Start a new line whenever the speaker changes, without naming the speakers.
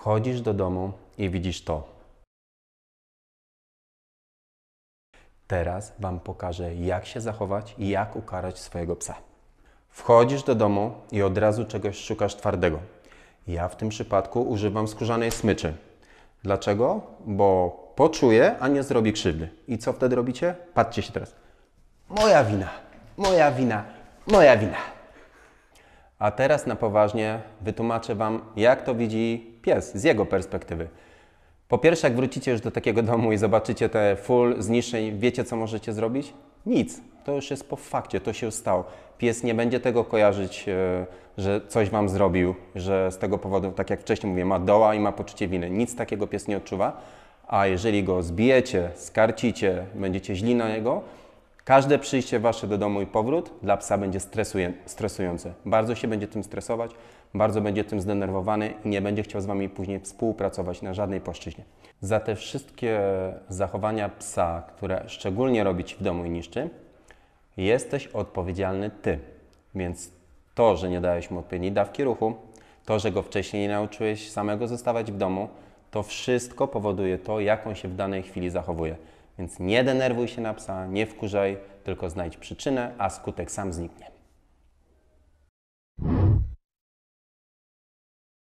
Wchodzisz do domu i widzisz to. Teraz Wam pokażę, jak się zachować i jak ukarać swojego psa. Wchodzisz do domu i od razu czegoś szukasz twardego. Ja w tym przypadku używam skórzanej smyczy. Dlaczego? Bo poczuje, a nie zrobi krzywdy. I co wtedy robicie? Patrzcie się teraz. Moja wina, moja wina, moja wina. A teraz na poważnie wytłumaczę Wam, jak to widzi pies z jego perspektywy. Po pierwsze, jak wrócicie już do takiego domu i zobaczycie te full zniszczeń, wiecie co możecie zrobić? Nic. To już jest po fakcie, to się stało. Pies nie będzie tego kojarzyć, e, że coś Wam zrobił, że z tego powodu, tak jak wcześniej mówię, ma doła i ma poczucie winy. Nic takiego pies nie odczuwa. A jeżeli go zbijecie, skarcicie, będziecie źli na niego, Każde przyjście wasze do domu i powrót dla psa będzie stresuje, stresujące. Bardzo się będzie tym stresować, bardzo będzie tym zdenerwowany i nie będzie chciał z wami później współpracować na żadnej płaszczyźnie. Za te wszystkie zachowania psa, które szczególnie robi ci w domu i niszczy, jesteś odpowiedzialny ty. Więc to, że nie dałeś mu odpowiedniej dawki ruchu, to, że go wcześniej nie nauczyłeś samego zostawać w domu, to wszystko powoduje to, jak on się w danej chwili zachowuje. Więc nie denerwuj się na psa, nie wkurzaj, tylko znajdź przyczynę, a skutek sam zniknie.